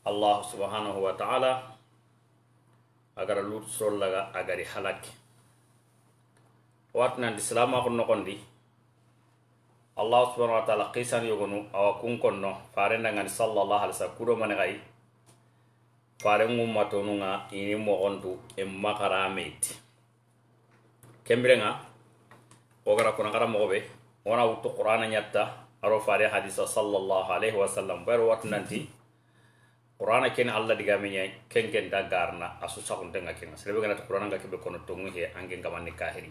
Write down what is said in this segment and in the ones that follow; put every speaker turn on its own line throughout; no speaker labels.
Allah subhanahu wa ta'ala agara lut sollaga agari halaki watinandi silamaku nogondi allah subhanahu wa ta'ala kisan yogonu awa kun konno farendangani sallallahu alaihi wasallam kudo manegai faren ngummatonunga ini mogondu en makarameiti kembirenga ogara kuna gara mogobe wona wuttu qur'ana nyatta aro fare hadisa sallallahu alaihi wasallam bayro watinanti qur'ana ken allah diga menye ken ken da garna asu sakun denga ken selebe gana qur'ana ga kebe kono tongu he angen kaman ni ken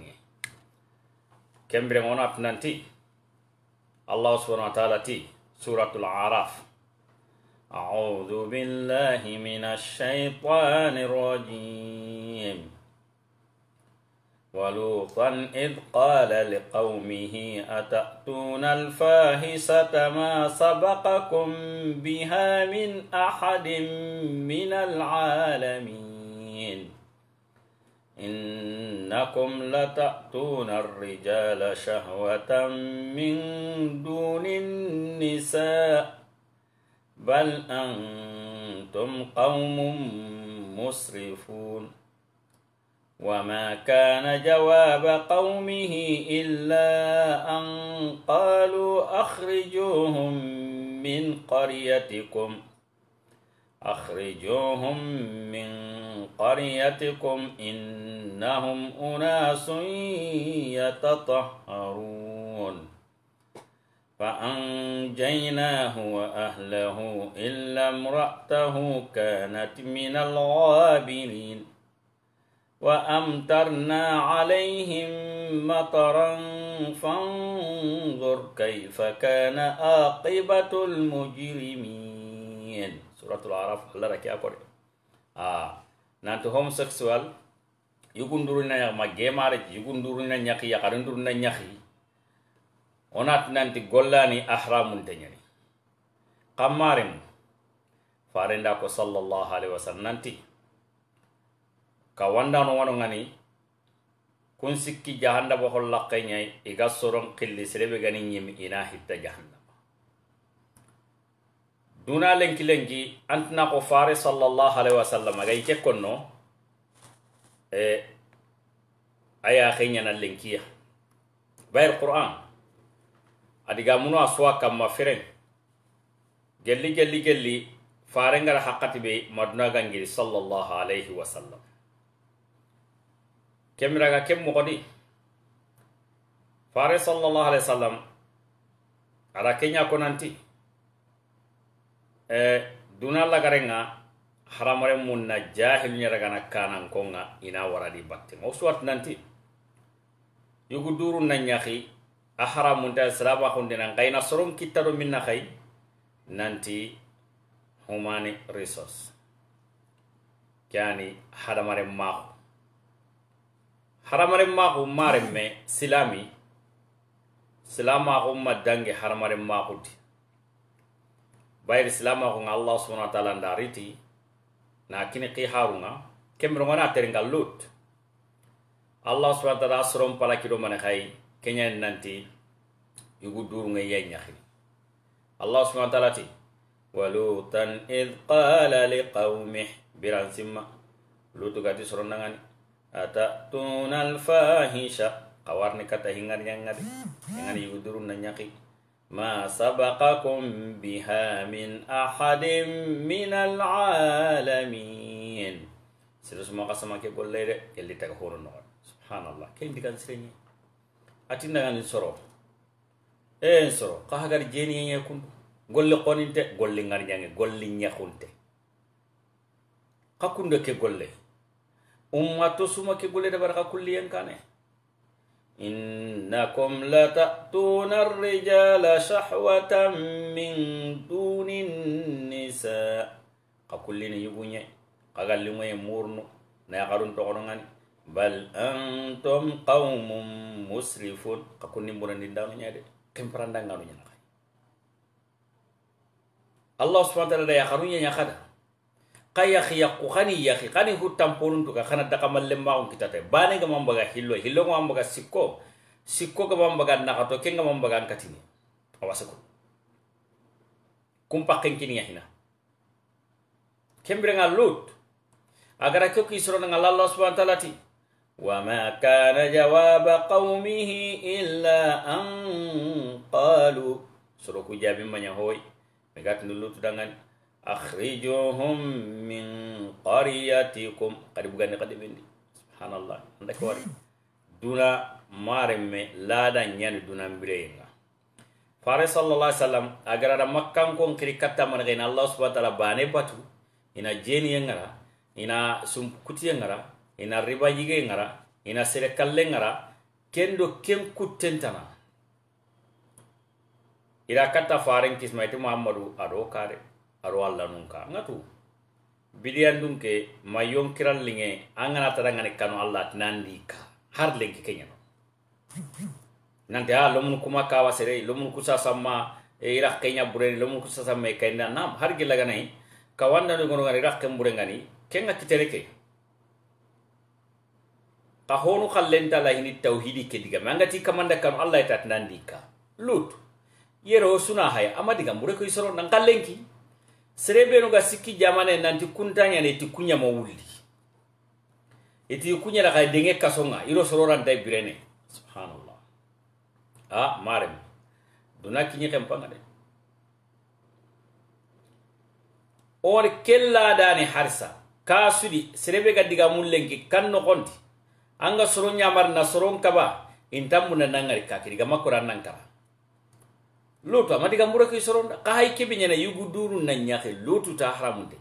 kembere ngono apnanti allah subhanahu wa ta'ala ti suratul araf أعوذ billahi من الشيطان rajim ولوطا إذ قال لقومه أتأتون الفاحشة ما سبقكم بها من أحد من العالمين إنكم لتأتون الرجال شهوة من دون النساء بل أنتم قوم مسرفون وما كان جواب قومه إلا أن قالوا أخرجوهم من قريتكم أخرجوهم من قريتكم إنهم أناس يتطهرون فأنجيناه وأهله إلا امرأته كانت من الغابرين وأمطرنا عليهم مطرا فانظر كيف كان عاقبة المجرمين سورة العراف الله ركيا كوري آه نانتو هم سكسوال يقولون ما جمارة يقولون نياكي يقولون نياكي onat nanti gollani ahramun teñani kammaremu farenda ko sallallahu alaihi wasallam nanti ka wandano wano ŋani kun sikki jahannaba hollakke ɲai iga ga soron killi sirebe gani ɲimi ina hitta jahannaba duna lenki lenki an tina ko fare sallallahu alaihi wasallam aga ike konno e a yaxe lenkiya bayir qur'an adiga munu a suwa kanma firen gelli gelli gelli fare ngara hakkati be maduna gangiri sallallahu alaihi wasallam kemiraga kem kodi fare sallallahu alaihi wasallam nanti. kenya nanti e duna garenga haramare munna jahil nyaragana kanan konga ina waradi batte mo suwat nanti yugu duru na nyahi a haramunta silaba hundina ngayna soron minna khay nanti humani resource kani haramare maxu Haramare mare me silami ma dange haramaremmaxuti bayiri silamaxunga allah subhanahu wa taala ndariti na kini xixarunga kemironga na teringa lut allah subhanahu wa taala asrom pala palakido mani xayi kenya nanti yugu nga ye ñaxini allah subhanahu wa taala ti walutan id qala liqaumih biran simma lutu gati soronnangani atatuna alfahisha kawarni kata hingar yangade hingar yuduru na nyaki ma sabaqakum biha min ahadin min alalamin sido suma kasama ke golle de yalli taga horo no subhanallah ken digan sirenye ati ndagan soro e soro ka hagar jeni yenye kun golle qoninte golle ngar nyange golle nyakhunte kakunde ke golle ummato sumake gollede baraka kulliyen kane innakum latatuna arrijala shahwatan min duni nisa ka kullina yugunye kagallingoye murno nayakarun togonongani bal antum qaumun musrifun ka kunnimbunandindanuñade kemparandanganu ñanakay allah subhana taala da yakaruñe ñakada kaya khiya kukhani ya khikhani hutam purun tuka khana daka malemma on kitate bane ga mambaga hillo hillo ga mambaga sikko sikko ga mambaga nakato ken ga mambaga katini awasako kumpa kini ya hina kembere nga lut agara ko ki soro nga Allah subhanahu wa ta'ala ti wa ma kana jawab qaumihi illa an qalu soro ku banyak manya hoy megat lut dangan akhrijuhum min qaryatikum kadi bugande kadi ya, bindi subhanallah anda ko waɗi duna mareme me laada ñani dunambireyenga fare sallallah sallam a garada makkankon kiri kattamana ka ina allah subahana taala bane batu ina jeni ngara ina sumpukutiye ngara ina ribajige ngara ina serekalle ngara kendo ken kuttentana ira katta faren kismaiti muhammadu aɗo aro Allah nungka ngatu bidian dun ke mayon linge angana tarangane kanu Allah tinandi ka har lenki kenya no nante a ah, lomun kuma kawa sere lomun kusa samma e eh, irak kenya bureni lomun kusa samma e kenda nam har gilla kawanda do gono gani irak burengani kenga ke ka honu khallenta la hini tauhidi ke diga mangati kamanda kanu ita itatnandi ka lut yero suna hay amadi mure ko isoro nan kallenki Serebe nunga siki jamane nanti kuntanya iti kunya mauli. iti kunya ka denge kasonga iro sororanta birene subhanallah Ah, marem duna kinye Or de kella dani harsa Kasudi, serebe ga diga kan kan konti. Angga ga mar na soron kaba intamuna na nangari kakiri ga nangkaba lotu amadi gambura ke soronda ka hay kebe nyana yugu duru na nyake lotu ta haramunde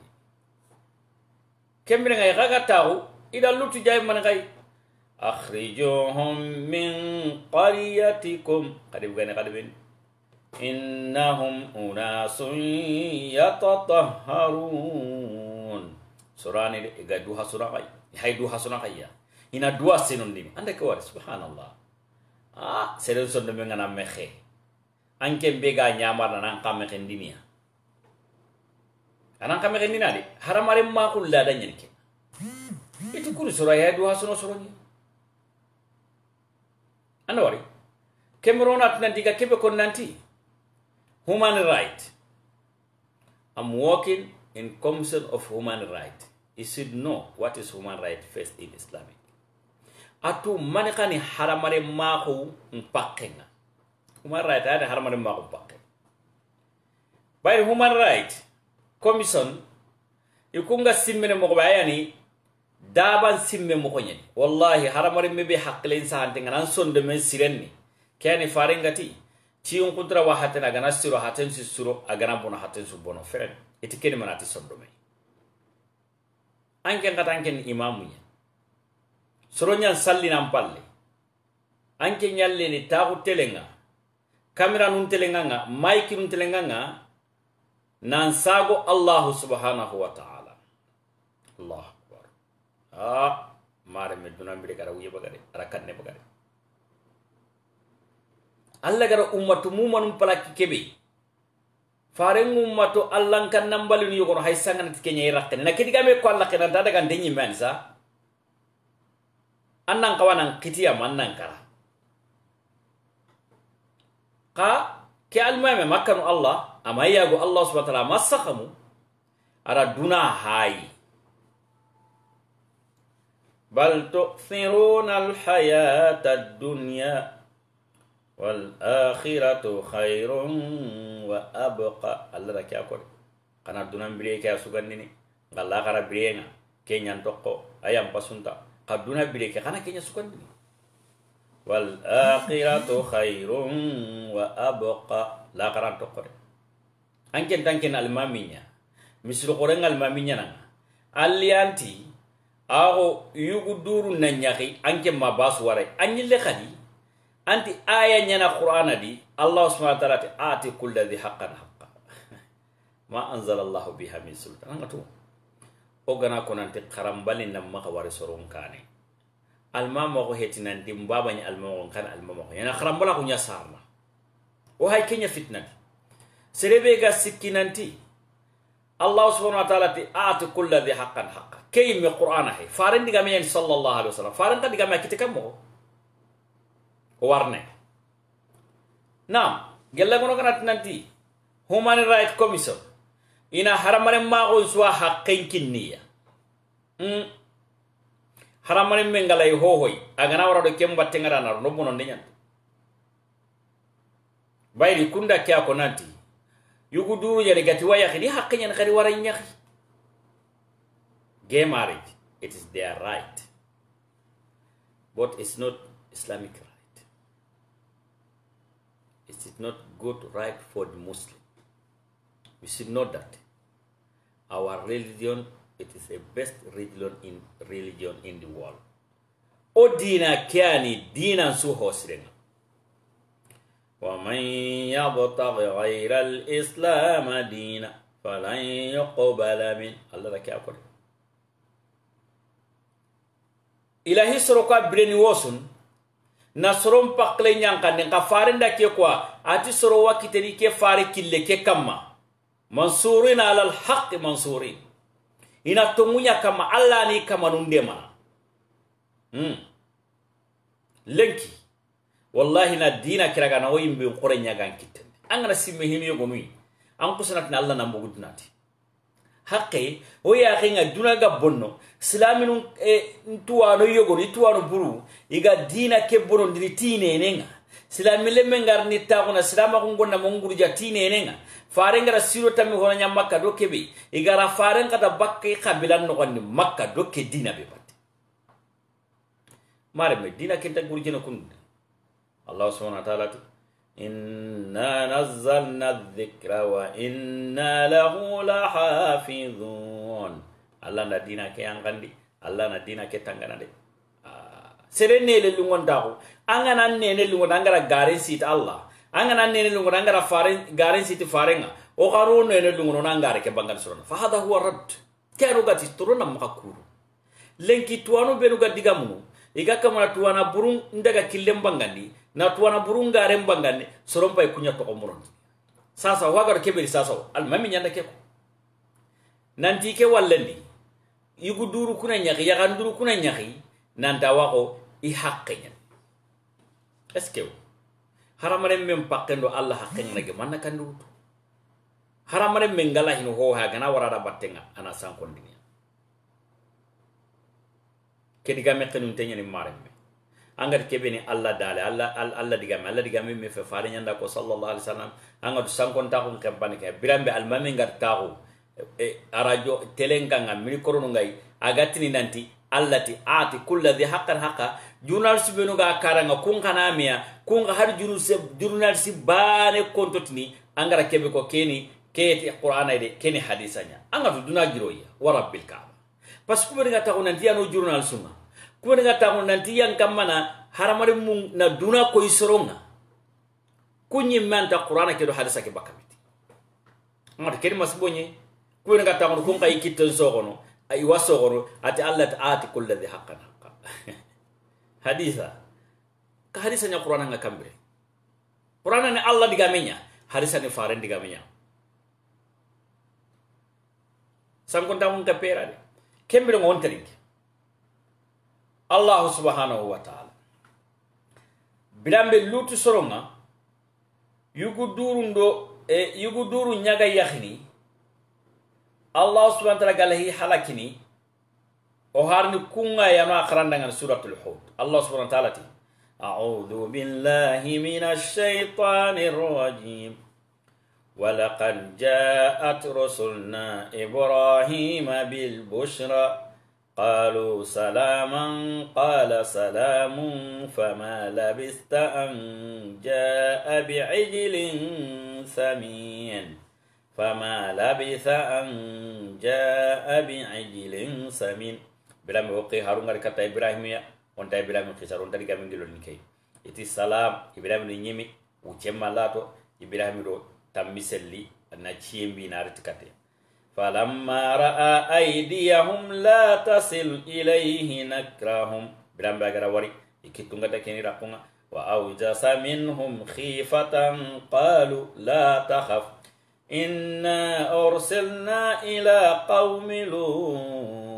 kembere ngay kaga taw ida lotu jay man kay akhrijuhum min qaryatikum kadi bugane kadi innahum unasun yatatahharun surani ga duha surakay hay duha ya ina duha senondim anda ke war subhanallah ah sedon sonde mengana mehe. an ken be ga ñamar nanan kamexendiniya anan kamexendina de haramaren makun lada ñen ke iti kuni soro aya duwa sono soroñe anda wari kemironatinandiga kebe kon nanti human right am walking in council of human right i should know what is human right first in islamic atu mani xani haramaren maaxu n pakkenga human right ada haramaden maxum pakke bari human right commission i kunga simmene moxoɓe a yani daban simme moxo ñeni wallahi haramaden me be hakkilen sahante ganan siren ni, sirenni keani farengati tiyin Tiung kuntra haten agana siro haten si suro agana bono haten su bono feren iti keni manati sondo me anken kata anken imamu ñen soro ñan sallinan palle anke ni taxu telenga kamera nun telenganga mike nun telenganga nan sago allah subhanahu wa ta'ala allah akbar ah mare me dunam bide kara uye bagare arakanne bagare alla gara ummatu mumanum palaki kebe faren ummatu allan kan nambalin yogoro hay sangan tikenya irakken na kidi game ko alla kenan daga ndenyi mansa annan kawanan kitiya mannan kara qa ke almame makkanu allah ama yiyago allah subahana taala ama sahamu ara duna haayi bal tu'thiruna alhayata ad-dunya wal akhiratu khayrun wa abqa allah ra kya kore kana dunan bire kya sugandini ngalla kara bire nga kenya ntoko ayam pasunta kaduna bire kya kana kenya sugandini wal akhiratu khairum wa abqa la karan to kore anken tanken al maminya misru kore ngal maminya nan allianti ago yugu duru nan anken mabas warai anyi le khali anti aya na qur'ana di allah subhanahu wa ta'ala ati kullu dhi haqqan haqqa ma anzal allah biha min sultan ngatu o gana konanti karambali nan maka kane hetinan almamaxo hetinanti mbabaña almamaxon xan almamaxo yana xaranbola xu ña sarna wo hay keña fitnati serebe ga sikkinanti Allah subhanahu wa taala ti aati kulla di haqqan haqqa ke yimme qur'ana he Farin digame yen sallallahu alaihi wasallam faren ta digame kite kam moxo warne nam gellagono ganati nanti human Rights commission ina haramaren maxon suwa haqqin kinniya mm. haramanin mengalai hohoi hohoy agana wara do kem batte ngara na no bonon nyan bayri kunda kya ko nanti yugu duru gati waya khidi yan wara nyakhi gay marriage it is their right but it's not islamic right it is not good right for the muslim we should know that our religion it is a best religion in religion in the world o diina keyani diinan su hoosirenga waman yabtagi gayra alislama diina falan yuqbala min allah ta keya kode ilahi soroko a bireni woosun nasoron pakile ñankandi nka farenda ke kuwa ati soro wakkiteni ke fare kille ke kamma mansurin ala alhaqi mansurin ina tonguña kama allah ni kamanu ndema hmm. lenki wallahi na dina kiragana wo yimɓe kore ñagan kittende an gana simme himiyogo mi an kusanatini allah na mbogudinati hakke wo yaxinga dunaga bonno silaminu eh, ntuwano yogono i tuwano buru iga dina ke bonondini tinenenga silami le men ngar nittaxuna silama xu ngonna mo ngurja tinenenga fare ngara siro tami xona ña makka do keɓe i gara faren xata bakka i xabilan noxondi makka do ke dina ɓe batte mareme dina kenta gurjene kunda allahu subhana wa taala ti inna nazalna dicra wa inna lahu lahafizun allah na dina ke yanxandi allah na dina ke tangana de ah, sere nele lungontaxu angana nene lungo nangara garin sit Allah angana nene lungo nangara faren garin sit farenga o garu nene lungo nangara ke bangan surana fa hada huwa radd kero gati turuna makakuru lenki tuano beru gadiga mu iga kamana tuana burung ndaga killem bangandi na tuana burung garen bangandi sorompa ikunya to omuron sasa wagar kebeli sasa mami nyanda keko nanti ke walleni yugu duru kuna nyaki yagan duru kuna nyaki nanta wako i eske haramaren men do allah hakkeñanage manna kandi wutu haramaren men ngala hino hoha gana warada battenga ana sankondiniya kedi game kenum teñani mare me angati keɓeni allah dale allah allah digam allah digame me fe faare ñanda ko sallallahu alih w sallam angatu sankontaxun kempani ke birambe almame ngati e, arajo telengkangan kanga mini korono ngay agatini nanti allati aati kulla di haqqan si benu ga karanga kung kana meya kung ga har journaliste bane kontotini angara kebe ko keni keyeti qur'ana ide keni hadisanya nya anga tu duna giroya wa rabbil kaaba pas ga ta onan tiano journaliste ma ko ga ta onan kamana haramare mung na duna ko isoronga kunyi manta qur'ana kedo hadisa ke bakamiti anga keni mas bonye benu ga ta on kun sogono ay wasogono ati allah ta'ati kulli haqqan haqqan haditha ka nya qur'ana nga kambe qur'ana ni allah digaminya, hadisa ni faren digamenya tamun mun pera de kembe ngon tering allah subhanahu wa ta'ala bilambe lutu soronga yugu durundo e eh, yugu duru nyaga yakhini allah subhanahu wa ta'ala galahi halakini وهارني كونا يا ما a karandangan suratul hud allah subhanahu wa أعوذ بالله من الشيطان الرجيم ولقد جاءت رسلنا إبراهيم بالبشرى قالوا سلاما قال سلام فما لبثت أن جاء بعجل سمين فما لبث أن جاء بعجل سمين birami hoqqi harun ngari katta ibrahimiya wonta ibrahimi kisar wontadi gamin gilol ni kay iti salam ibrahimi ni ñimi wu cemma laato ibrahimi ɗo tammi selli na ciyembi naariti katte falamma ra'a aydiyahum la tasil ilayhi nakrahum birambe agara wari ikittungata keni rakkunga wa awjasa minhum khifatan qalu la takhaf inna ursilna ila qaumi lut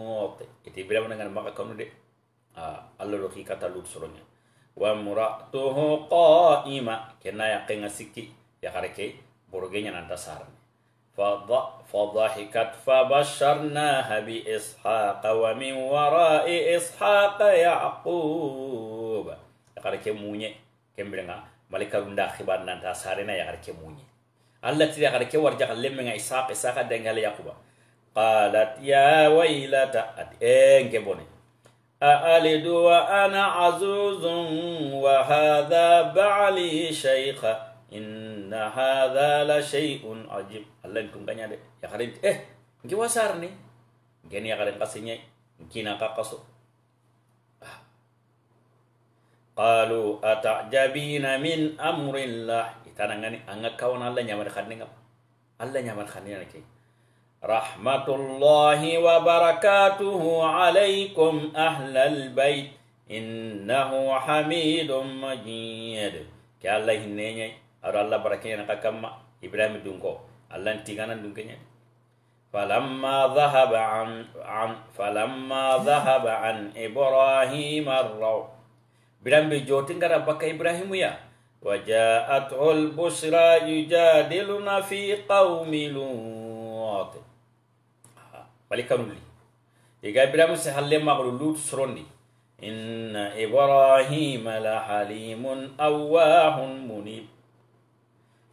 iti bira mana ngana maka kamu laki kata lur soronya wa mura toho ima kena ya kenga siki ya kareke borogenya nanta sar fa fa hikat fa basharna na habi isha kawa mi wara i isha aku ya kareke munye kembira malika gunda khibar nanta sarina ya kareke munye Allah tidak kareke warja kalem nga isha kisa ka dengale ya qalat ya wailata at eh, enge bone aalidu wa ana azuzun wa hadha ba'li shaykha inna hadha la shay'un ajib allah kun ganya de ya kharin eh ngi wasar ni geni ya kharin kasinya gina ka kaso qalu atajabina min amrillah itanangani anga kawana allah nyamar khanninga allah nyamar khanninga kee رحمة الله وبركاته عليكم أهل البيت إنه حميد مجيد كالله نيني أرى الله بركينا كما إبراهيم دونكو الله انتغانا دونكينا فلما ذهب عن, عن فلما ذهب عن إبراهيم الروح برام بجوتين غرا بك إبراهيم يا وجاءته البشرى يجادلنا في قوم لوط balikanulli iga bilamuse hallemagolu lutu sorondi إن إبراهيم لحليم أواه منيب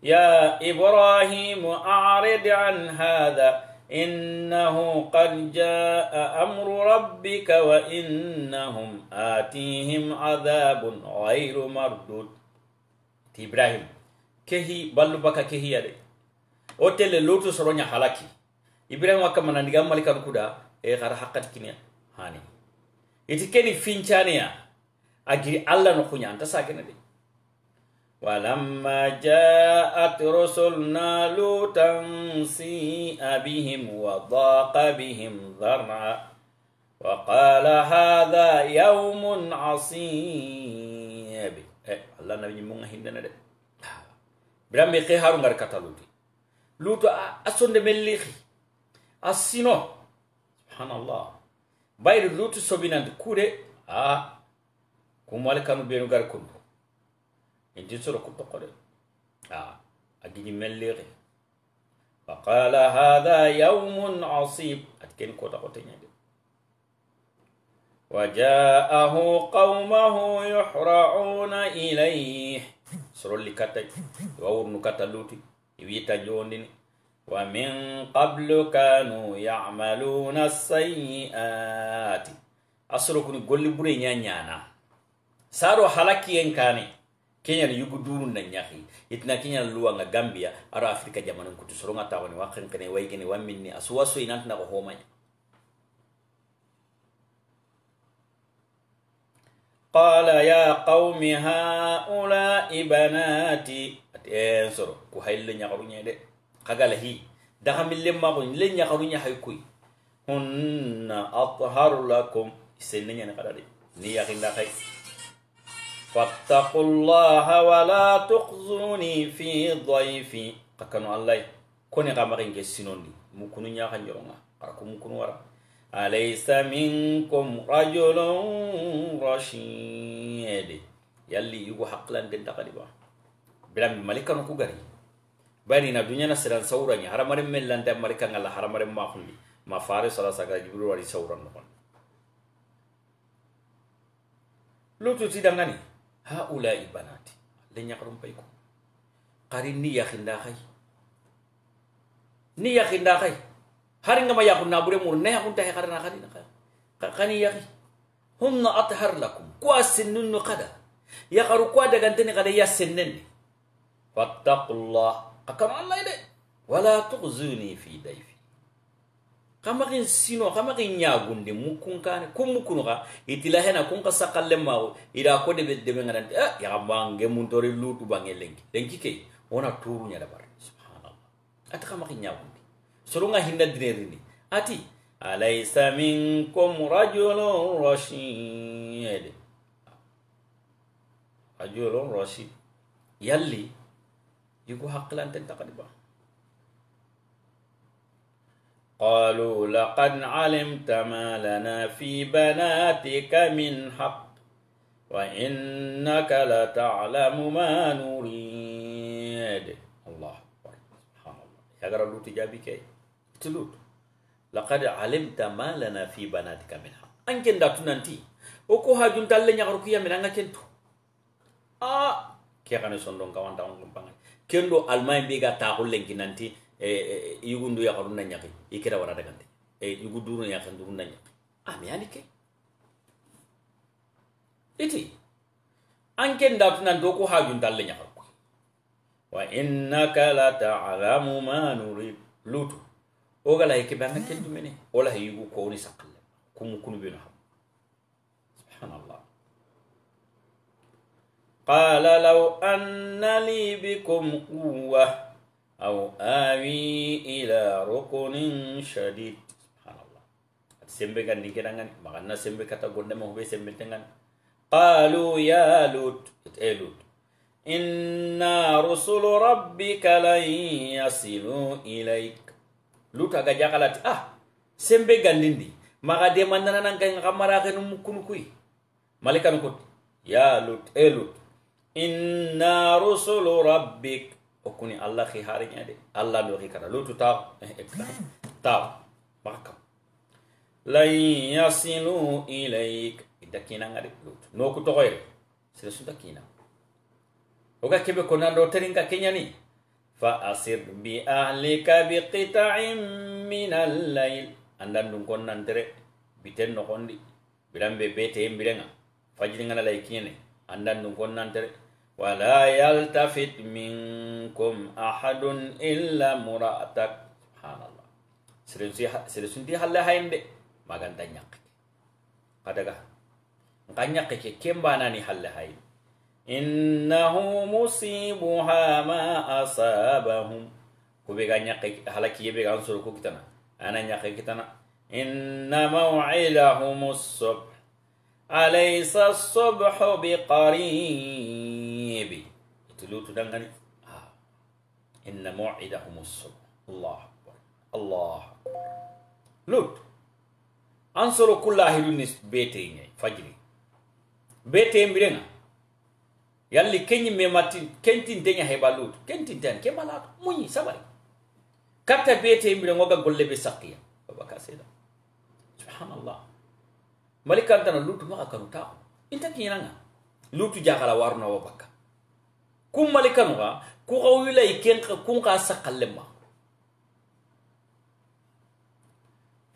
يا إبراهيم أعرض عن هذا إنه قد جاء أمر ربك وإنهم آتيهم عذاب غير مردود إبراهيم كهي بلبك كهي يدي أتل لوتو سرونيا حلاكي ibrahim wa manan ndiga malika kuda e eh, gara hakkat kinya hani iti keni finchania ya. agiri Allah no kunya anta sakena de walamma ja'at rusulna lutan si abihim wa dhaqa bihim dhara wa qala hadha yawmun eh nabi asino subhanallah bayru lutu sobinan kure a kumwale kanu benu gar kundu intin soro kutu kore a agini mellere فقال هذا يوم عصيب kota كوتا قوتين وجاءه قومه يحرعون إليه سرول لكتا وورن كتا يويتا جوندين ومن قبل كانوا يعملون السيئات أصلكم قل بري نيانا سارو حلكي إن كاني kenya ni yugu duru na nyahi itna kenya luwa nga gambia ara afrika jamanu kutu soronga tawani wakhin kene ni waygene wamminni aswaso inantna ko homanya قال يا قوم هؤلاء بناتي اتين سورو كو هايل نياغرو نيدي kagalahi dagamille mago le ñakanu ñahay koy
hunna
atharu lakum isenne ñani kada de ni yakinda kay فاتقوا الله ولا تخزوني في ضيفي قكنوا الله كوني غامرين جسينوني مكونوا نيا خنجرونا قركم مكونوا ورا أليس منكم رجل رشيد يلي يجو حقلا دين تقريبا بلا ملكا نكو غري bani na dunya na siran sauranya haramarin min landa marika ngala haramare ma kulli ma faris sala saka jibru wari sauran no lutu ha ula ibanati lenya karum payko qarin ni yakhinda khay ni yakhinda khay har ngama yakun na bure mur ne yakun ta he na qarina qani yakhi hunna athar lakum kwasinun qada yaqaru kwa daganteni qada yasinnin fattaqullah akam allah de wala tuhzini fi dayfi kamakin sino kamakin ñagunde mukkunkane ku mukkunuka itila hena kunka sakalle mawo ida ko deɓe deɓe ganante a ah, yaxamba nge muntori lutu bange lenki lenki ke wona turuñadabar subhanallah ati kamakin ñagunde soronga hinna dine rini ati alaysa minkum rajulun rashide rajulun rashid yalli yung kuhak lang tenta ka, diba? Qalu laqad alimta ma lana fi banatika min haq wa innaka la ta'lamu ma nurid. Allah. Ya gara luti jabi kay. Tulut. Laqad alimta ma lana fi banatika min haq. Anken datu nanti. Oko hajun tallenya garuki yamin anga kentu. Ah, kia kanu sondong kawan tawang kumpangan. ken ɗo almaye mbiga taxullenki nanti e, e, e, yugundu yaxaru na ñaki i kita wara dagante yugu duruna yaxanduru na ñaki a miyani ke iti an ke ndatunanto ku hajuntal le ñaxaru koy wa innaka la talamu ma nuri lutu o gala ye keɓe anga hmm. kentumene wola yugu kowoni saqalle kumu kunu ɓeno xam قال لو أن لي بكم قوة أو آوي ila ركن shadid. سبحان الله sembe kan dikirangan makanya sembe kata gonda mau be sembe tengan qalu ya lut eh lut inna rusul rabbika lan yasilu ilaik lut aga jakalat ah sembe gandindi maka dia mandana nan kan kamara kan mukun kui malaikan kut ya lut elut. Eh, inna rusulu rabbik o kuni allah xi xaariñade allah no xi kata lutu taw taw maka lan yasilu ilayk i dakinanga de lutu no ku toxoy re sere su dakina o ga keɓe ko nando teringa keñani fa asir bi ahlika bi qita'in min allayl andandu kon nantere biten noxondi biran ɓe ɓe teyen mbirenga fajiringana lay kiñene andandu kon nantere ولا يلتفت منكم أحد إلا مرأتك سبحان الله سنتي هل هاين دي ما كان تنيق قدقا نقنيق كم باناني هل هاين إنه مصيبها ما أصابهم كوبيغا نيق هلا كي بيغا كوكتنا أنا نيق كتنا إن موعدهم الصبح أليس الصبح بقريب dulu sedang kan ah, inna mu'idahumus Allah Allah lut ansoro kullahi nis bete inye fajri bete mbirenga yalli kenyi me matin kentin denya heba lut kentin den kema lato munyi sabari Kata bete mbirenga ga golle be saqiya baba kaseda subhanallah antana lutu ma kanuta inta kinanga lutu jakala warna wabaka كم مالك نغا كوغاو يلا يكين كونغا سقلما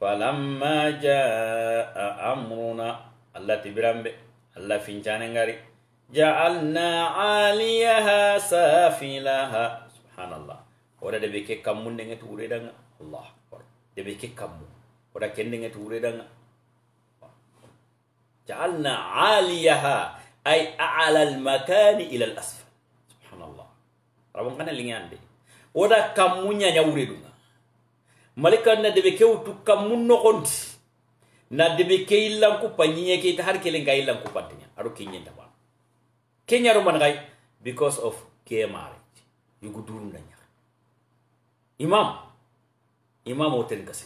فلما جاء امرنا الله تبرمبي الله فينشان انغاري جعلنا عاليها سافلها سبحان الله ورا دبيك كمون دنگ توري دنگ الله اكبر دبيك كمون ورا كين دنگ توري دنگ جعلنا عاليها اي اعلى المكان الى الاسفل rabon kana lingandi oda kamunya nya wuredunga malika na debe kew tu kamun no konti na debe ke illan ke ta har aro kenya roman man gai because of ke marriage yugu na nya imam imam hotel kasi.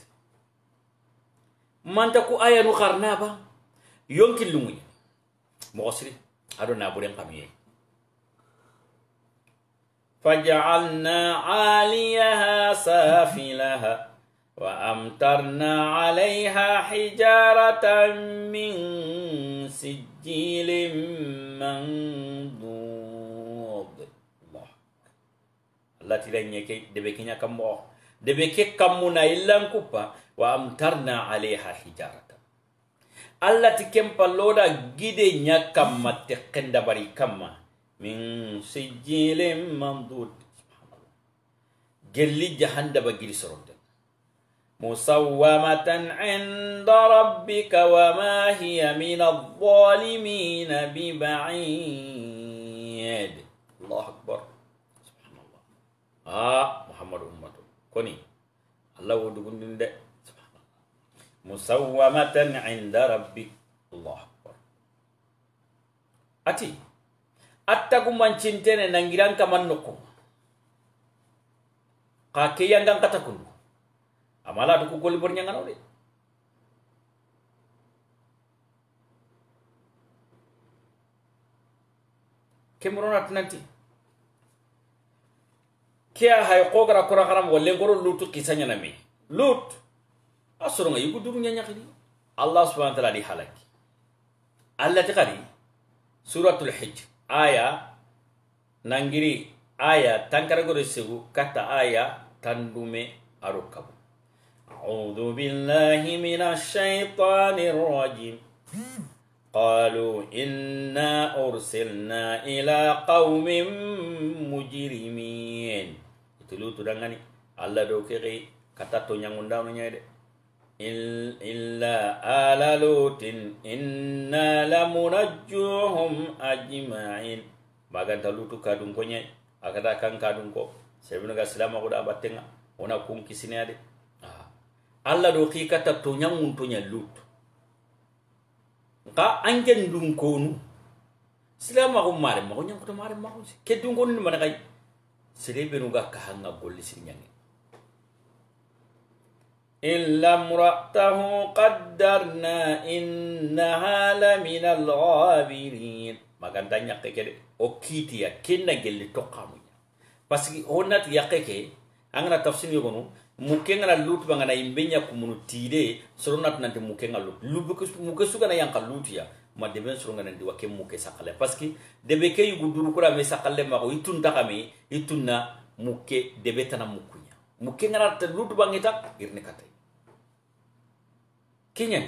manta ku aya nukar naba. ba yonkin lungunya mo siri aro na فجعلنا عاليها سافلها وأمطرنا عليها حجارة من سجيل منضود الله الله تلين دبكينا كم دبكي كمنا إلا كوبا وأمطرنا عليها حجارة الله تكمل لودا جدي نكمة تقندبري كمّا من سجل ممدود سبحان الله قل جهنم جلس سرودك مسومة عند ربك وما هي من الظالمين ببعيد الله أكبر سبحان الله آه محمد أمته كوني الله ودقون دين سبحان الله مسومة عند ربك الله أكبر أتي atta gumancintene nangiran kaman nokko ka keyangan kata katakun. amala du kukoli borñanganode kemronat nanti kea hay kogara kura karam wolle goro lutu kisanya nami lut nga yugu durunya nyakini allah subhanahu wa taala di allah taqali suratul hijr aya nangiri aya tankaragoresigu kata aya tandume aro kabu أعوذ بالله من الشيطان الرجيم قالوا إنا أرسلنا إلى قوم مجرمين itu lu tudangani Allah do kiri kata to nyangundang nyai de إلا آل لوط إنا لمنجوهم أجمعين maganta lutu kadun ko nyai akata kan kadun ko sebinu ga silama ko da battenga ona kungki kisine ade alla do kata to nyamun to nya lutu ka anken dun konu silama ko mare ma ko nyam ko mare ma ko ke dun ni mana kai selebinu ga kahanga golli sin nyangi إلا امرأته قدرنا إنها لمن الغابرين magan tanya keke o oh, kiti ya kenna gelli toqamunya parce que honat ya keke oh, ya angana tafsir gonu Muke na lutu bangana imbenya kumunu tide soronat nante mukenga lutu lubukus mukesu kana yanka lutu ya ma deben soronga nanti wake muke sakale parce que debe ke yugu duru kura me sakale ma ko itun itunna muke debe tana mukunya mukenga na lutu bangita irne katai kenya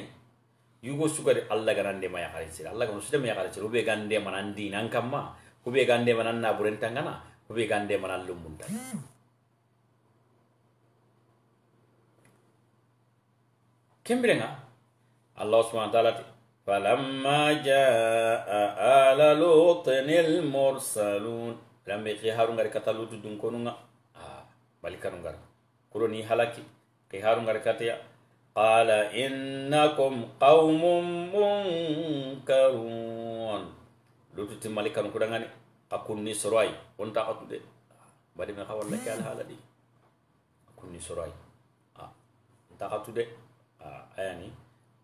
yugo sugari allah ga maya ma yakarinsiri allah ga musude ma yakarinsiri ube gande manan dinan kamma ube gande manan tangana ube gande manan lummuntana kembrenga allah subhanahu ta'ala falamma jaa ala lutin al mursalun lambe ki harungari kata lutu dun konunga ah balikanungara kuro ni halaki ki harungari kata ya قال إنكم قوم منكرون لوتو تمالي كان كودانغاني أكون نسراي أنت أتو دي بعد ما خاول لك على هذا دي أكون نسراي أنت انتا أتو دي آه يعني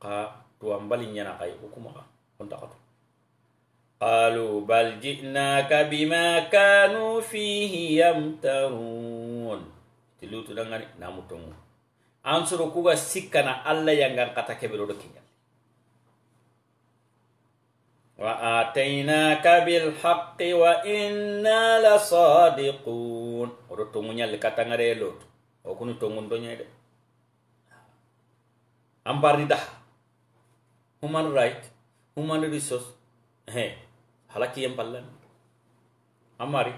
قا توامبالي نيانا كاي وكما وانتا أتو قالوا بل جئناك بما كانوا فيه يمترون تلوتو دانغاني نامو تونغو ansoro kuga sikkana alla yangan kata keberodo kenyal wa atainaka bil haqqi wa inna la sadiqun odo tungunya le kata ngare lot o kunu tongun donya de ambar dah human right human resource he halaki yang pallan amari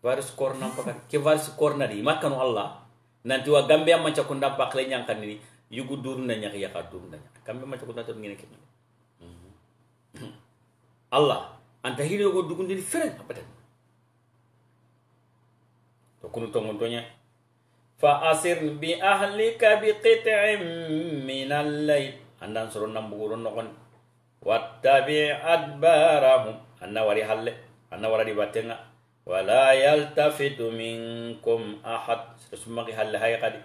varis korna pakar ke varis korna di makanu allah nanti wa gambe amma cakunda pakle nyang kanini yugu durna nyaki dur na nyaki gambe amma cakunda to Allah anta hiri go dugundi feren abadan to kunu to ngontonya fa asir bi ahlika bi qit'in min al-layl andan suron nambugurun kan. nokon wattabi adbarahum anna wari halle anna wari di batenga ولا يلتفت منكم أحد سمغي هل هاي قد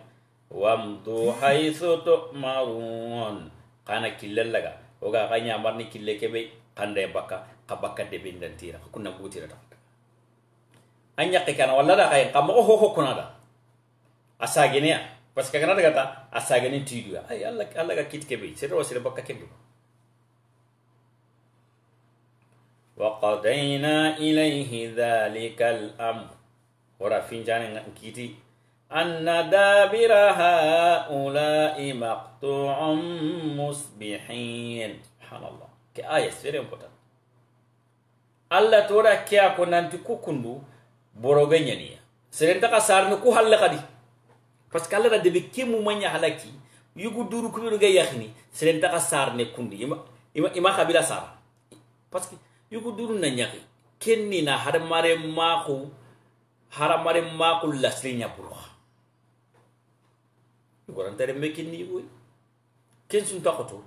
وامضوا حيث تؤمرون قانا كلا لغا وغا غانيا مرني كلا كبي قانا يبكا قبكا دبين دانتيرا كنا بوتيرا تقدر أن يقي كان ولا لا غاين قام هو هو كنا دا أساجنيا بس كنا دغتا أساجنين تيدوا أي الله الله كيت كبي سيرو سيرو بكا كبي وقضينا إليه ذلك الأمر ورفين جاني نكيتي أن دابر هؤلاء مقطوع مصبحين سبحان الله كآية very important Allah tora kya ko nanti ku kundu borobe nyaniya serenta ka sarni ku halle kadi parce que Allah da debe kemu manya halaki yugu duru kubiru ga yakhni serenta ka sarne kundu ima ima, ima kabila sar parce que yuku duru na nyaki kenni na harmare maku harmare maku lasri nya buruha yuku ran tare me kenni yuku ken sun takoto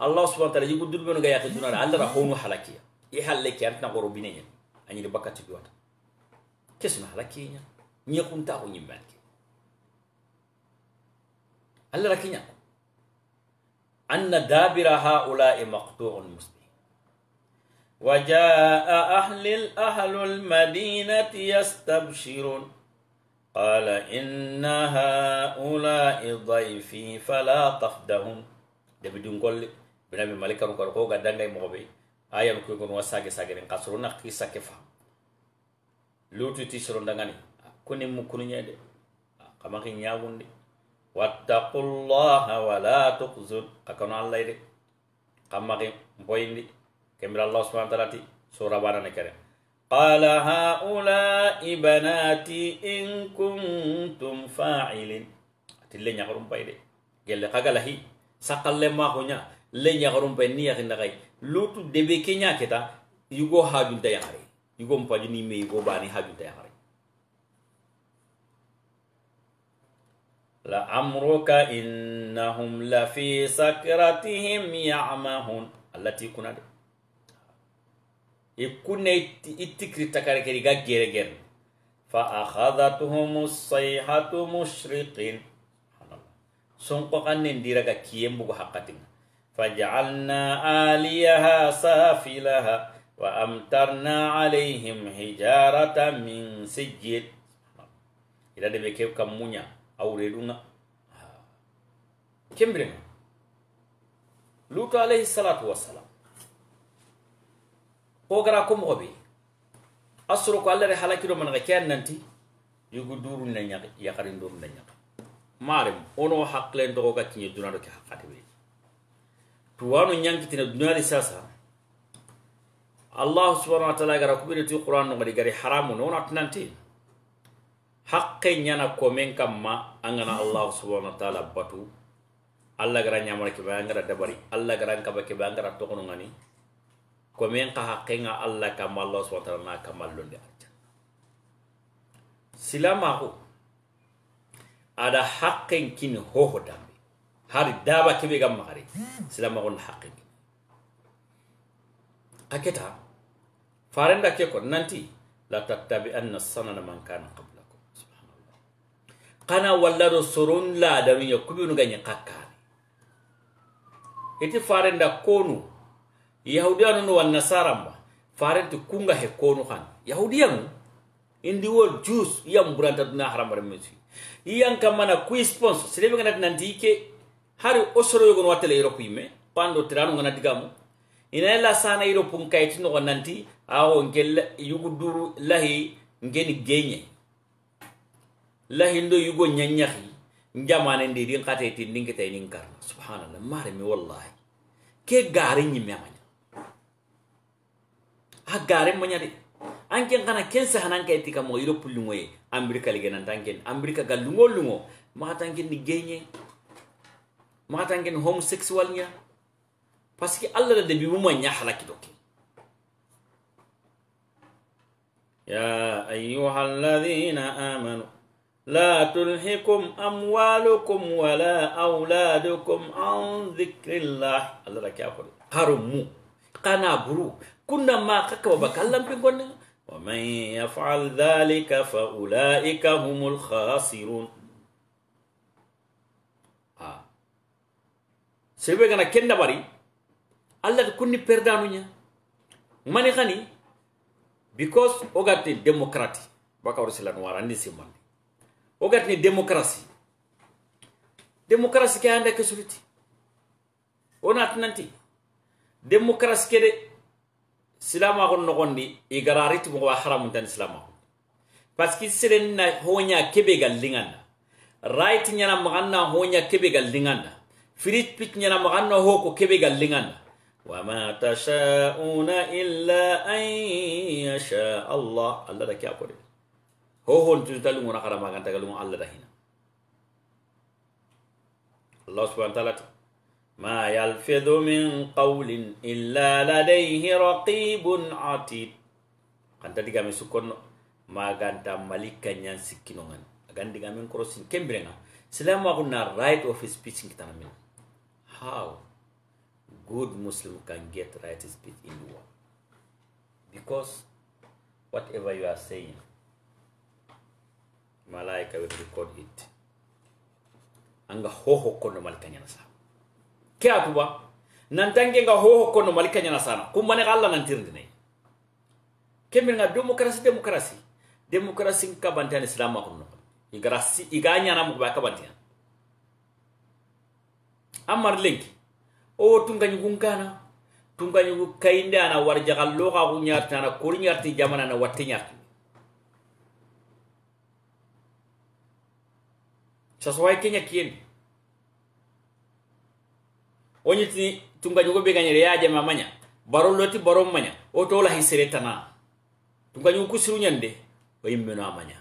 allah subhanahu wa ta'ala yuku duru no ga yaki allah halakiya i halaki antna goro binenya anyi de bakati biwata halakiya nya nyakun ko nyimbanke allah rakinya anna dabira haula'i maqtu'un mustaqim وجاء أهل الأهل المدينة يستبشرون قال إن هؤلاء ضيفي فلا تخدهم دبدون كل بنبي ملك ركور قوغا دنگاي مغبي آية نكوكون وساقي ساقرين قصرون قيسا كفا لوتو تيسرون دنگاني كوني مكوني يدي قمقي نياغون دي واتقوا الله ولا تخزون قكون الله يدي قمقي مبوين دي kemira Allah subhanahu wa ta'ala di surah warna ya, nekare. Qala haula ibanati in kuntum fa'ilin. Ati le nyakurum pa ide. Gelle kagala hi. Sakal le maho nya. Le nyakurum pa ini yakin nakai. Lutu debe kenya kita. Yugo hajun ta yakari. Yugo mpa juni me yugo bani hajun ta hari. La amruka innahum la fi sakratihim ya'mahun. Allah tikuna deh ikunne itti kiritta kare keri ga geregere fa akhadathum sayhatu mushriqin sonko kannen diraga kiyembugo fa faj'alna aliyaha safilaha wa amtarna alayhim hijaratan min sijjid ila de beke kew kam munya awre dunga kembrenga salatu wassalam ko gara ko mogo be asoro ko alla re halakiro managa ke an nanti yugu duru na ñaga yakarin duru na ñaga marem ono haklen dogo ga kiñe dunado ke hakkati be tuwano ñankitina dunali sasa allah subhanahu wa taala gara kuɓene ti qur'an nogadi gari haramu no ona tunante hakke ñana komen kamma angana allah subhanahu wa taala batu allah gara ñamara keɓe angara dabari allah gara nkaba keɓe angara togono ngani ko min kaha kenga allah kama allah subhana taala na kama lundi aljanna silamaku aɗa haqqen kin hoho dambe har daba keɓe gam maxare silamaku na haqqen kin a keta farenda ke ko nanti la tattabi'anna sanana man kana qablakum subhanallah kana wallaro soron ladamiyo kuɓenu gañe kakkane iti farenda konu Yahudi-anu wan nasara mba tu kunga he konu han yahudiya mu indi jus yam buranta duna mesi iya iyan kamana kui sponsor selebe ngana nanti ke hari osoro yogon watele europe yime pando tiranu ngana digamu ina la sana europe nkayti no nanti aho ngel yugu duru lahi ngeni genye lahi ndo yugo nyanyahi njamane ndiri ngate tindinge tay nin karna subhanallah mare mi wallahi ke gari nyimme hagaren manyadi anken kana kensa hanan kai tika mo yiro pulungo e amerika nan tanken amerika galungo lungo matanken ni genye matanken homosexual nya parce que allah da debi mu manya halaki doke ya ayyuhal الذين آمنوا لا tulhikum أموالكم ولا أولادكم an ذكر Allah rakia ركيا قول هرمو kunna ma kaka wa bakallam pin gonne wa man yaf'al dhalika fa ulaika humul khasirun ha sebe gana kenna bari alla kunni nya mani khani because ogati democracy baka warsilan warandi siman ogati democracy demokrasi ke anda kesuliti onat nanti demokrasi ke de silama gon nogondi i gararitu mogo haramun tan silama gon parce que siren na honya kebe gallinganda right nyana maganna honya kebe gallinganda firit pit nyana maganna hoko kebe gallinganda وما تشاءون إلا أن يشاء الله الله ده كي أقول هو هو تزدلون ونقرأ ما كان تقولون الله ده هنا الله سبحانه وتعالى ما يلفظ من قول إلا لديه رقيب عتيد kan tadi kami sukon maganta malika nyan sikkinongan agan diga men krosin kembirenga selama aku na right of speech kita namin how good muslim can get right of speech in the world because whatever you are saying malaika will record it anga hoho kono malika nyan sa ke a tuba nantange nga hoho kono mali kaña nasana kumbane ka allah nantirndi nayi ke min nga démocratie démocratie démocratie kabantian islama kono nokon igara si iga ñanamo ko ɓa kabantian amar lenki owo tungañi gunkana tungañugu kayinde ana war jagal lokaku ñarti ana kori ñarti jamana ana watte ñarti sasowai keña kiyendi ti tunga ñogo be ya jema manya baro loti baro maña oto la hisere tana tunga nyugo kusiru nyande o manya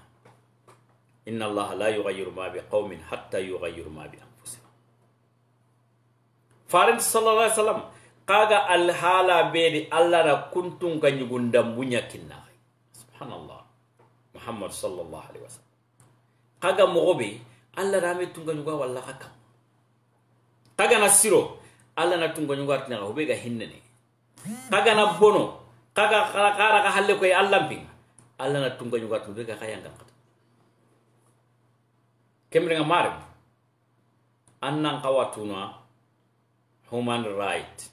inna Allah la yugayiru ma bi qaumin hatta yu ma bi anfusihim farin sallallahu alaihi wasallam kaga alhala bedi allah na kuntun ka ñugun dambuña subhanallah muhammad sallallahu alaihi wasallam kaga mogobi allah allah rame tunga nyugo walla kam kaga siro Allah na tungo nyungo artina ga hubega ni. kaga na bono kaga kala kara ka halle koy Allah pin alla na tungo nyungo artina hubega kaya ngan kata kemre nga kawatuna human right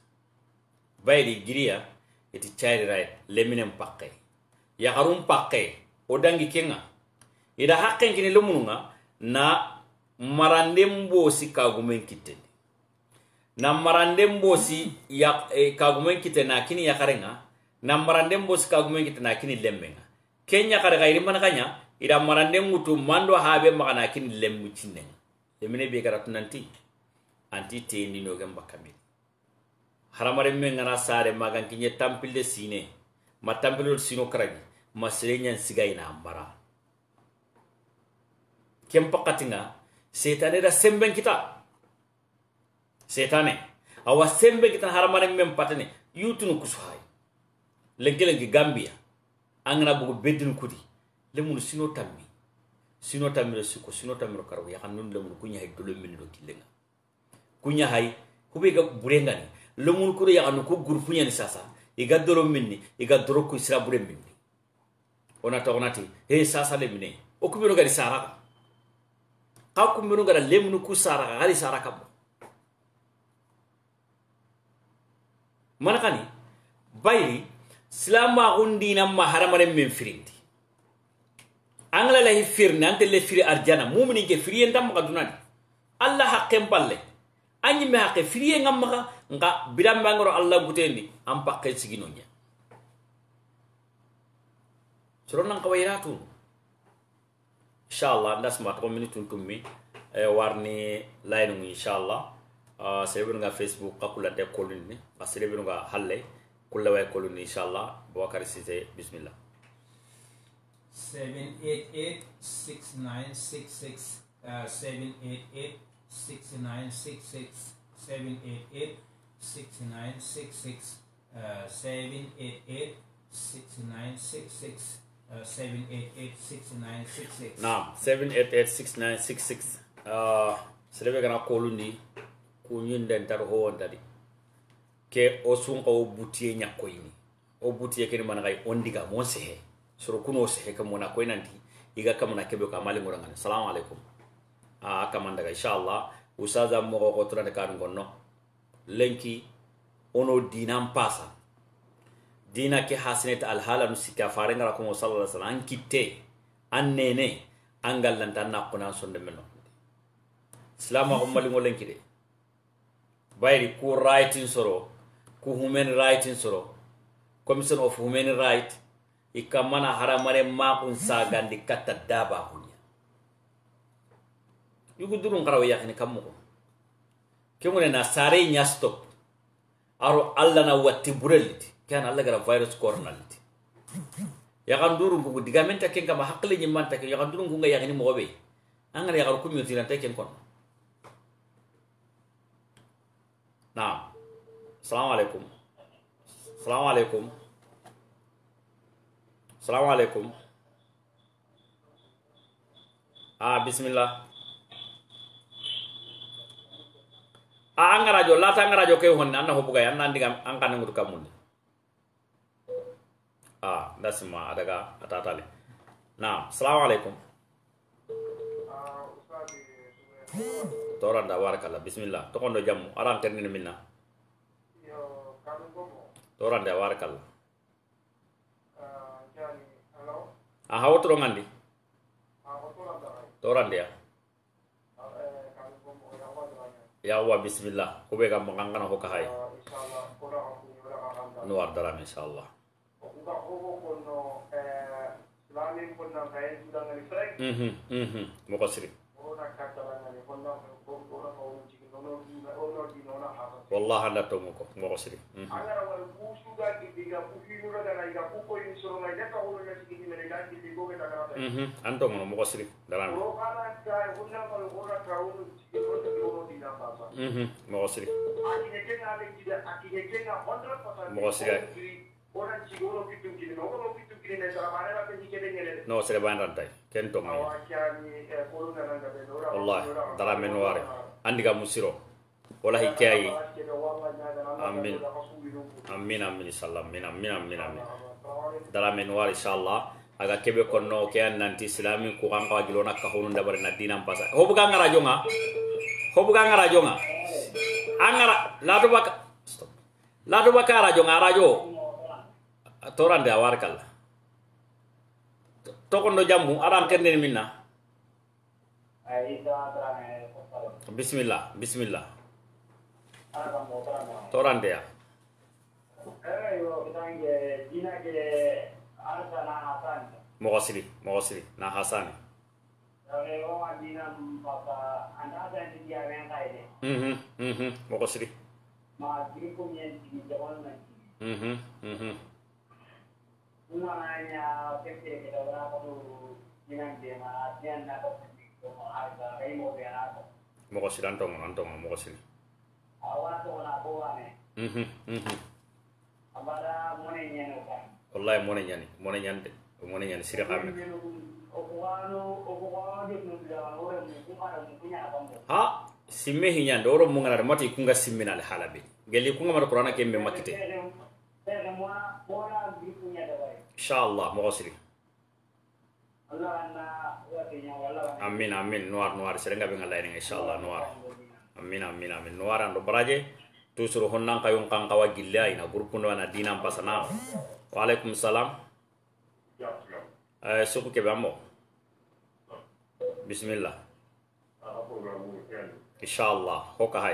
Vaidi giria, iti child right Leminem pakai. yakarum pakai. odangi kenga ida hakeng kini lumununga na marandembo bo gumen kitten nammaranden bosi eh, kagumen kite nakini yakarenga nammaranden bosi kagumen kite kini lembenga kenya kare gairi kanya ira maranden mutu mando habe maka nakini lembu cinnenga lemine be garatu nanti anti no gam bakami haramare men na sare magan kinye de sine ma tampilul sino karagi ma sigai na ambara kempakatinga setaneda semben kita setane awa sembe kita haramare men patane yutunu kusuhay lengkele ke gambia angana bugu beddin kudi lemun sino tammi sino tammi ro siko sino tammi ro karo yakan nun lemun kunya hay dolo min do kilenga kunya hay hubi ga burenga ni lemun kuro yakan ko gurfunya ni sasa iga dolo min ni iga dro ko isra buren min ni onata onati he sasa le min ni okubiro ga sara ka kumbiro ga lemun ku sara ga sara ka mana kani selama selama undi hadamaren men firindi angla lahi firni nanti le fir arjana muminin ke firiyentan maxa dunadi Allah hakem palle an ɲimme haqqe firiyen gan maxa nga bidanbe bangoro Allah gutendi an ke siginonya ɲa nang kawayinatunu inchallah nda sima toxo mini tun eh, warni lainung insyaallah uh, sere nga facebook ka kula de kolun ni a sere nga halle kula wa kolun inshallah bawakar sise bismillah 7886966 uh, 7886966 7886966 uh, 7886966 7886966 naam 7886966 uh, sere be gana kolun ni o ñinden tar o wonta di ke o sunqa o butiye ñakkoyni o butiye kene mana ngay on ndiga mon sehe soro kuno sehe kam mona koy nanti iga kamana keɓe ka mali ngora ngani salamu aleykum a kaman daga inchallah usaga moxo xo tora de kanu gonno lenki ono dinan pasa dina ke ha sinete alhala nu sikka fare ngara kumo sallallahu alaihi wasallam an kitte an nene an gallanta an naqquna sonde men no silama xo mali ngo lenki de bayri ku writing soro ku human rightin soro commission of human right ikka mana haramare maakun sagandi kata daba hunya yugu durun karawe yakini kammuko kemune na sare nya stop aro alla na watti bureliti kan alla gara virus ya yakan durun kugu digamenta ken kama hakkile nyimmanta ya yakan durun kunga yakini mogobe angara yakar community nanta ken kono Nah, assalamualaikum. Assalamualaikum. Assalamualaikum. Ah, bismillah. Ah, angka rajo, lata angka rajo ke anda anna hubuga ya, anna ndiga angka nengutu kamundi. Ah, dasima, Nah, Assalamualaikum toranda warkala bismillah tokondo jamu aran ternini minna toranda warakala a hawotoro ngandi toranda ya ya wa bismillah ko gam ngang mo kankana ka hay no Mhm mhm. moko wallahi a l l a tomo ko n o k o siri an to n o n o moko siri dalan moko siri
moko siri orang cigolo kini no se le kini ne sara mane la kiti kede ngere no
sere ban rantai ken to eh, dara andi ga musiro wala hikayi amin amin amin sallam amin amin amin amin dara men inshallah aga kebe konno ke an nanti islami ku kan ka gilona ka hunun dabar na dinan pasa ho ganga ngara jonga ho buga ngara jonga angara ladu baka ladu baka rajo ngarajo torande a wara kalla tokondo jammu aran kendeni minna bisimilla bisimilla torandeya mogo siri mogo siri na hasani mogo siri hmm mhm mhm
semuanya kecil kita orang perlu dengan jemaat dan dapat harga kayak mau apa
mau kasih antong antong mau kasih
awal tuh nak bawa nih mhm mhm apa dah mau nanya kan
Allah yang mau nanya nih mau nanya nih mau nanya nih sirah kami ha simme hinya doro mun ngana mati kunga simme na halabe gelli kunga mar qur'ana kembe makite insha allah mogo amin amin nuar nuar. Sering gak bingung ene Insyaallah allah Amin amin amin amin noir ando baraje suruh honnan kayun kang kawa gila ina guru pun na dinan pasana wa salam eh suku ke bismillah insha allah hoka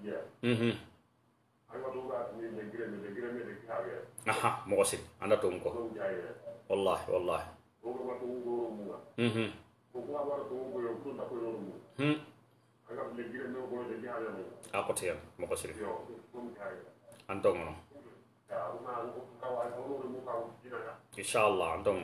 the mhm Aha, mogosin. Anda tungko. Wallahi, wallahi. Mhm. Hmm. Ako tiyan, mogosin. Antong no. Inshallah, antong.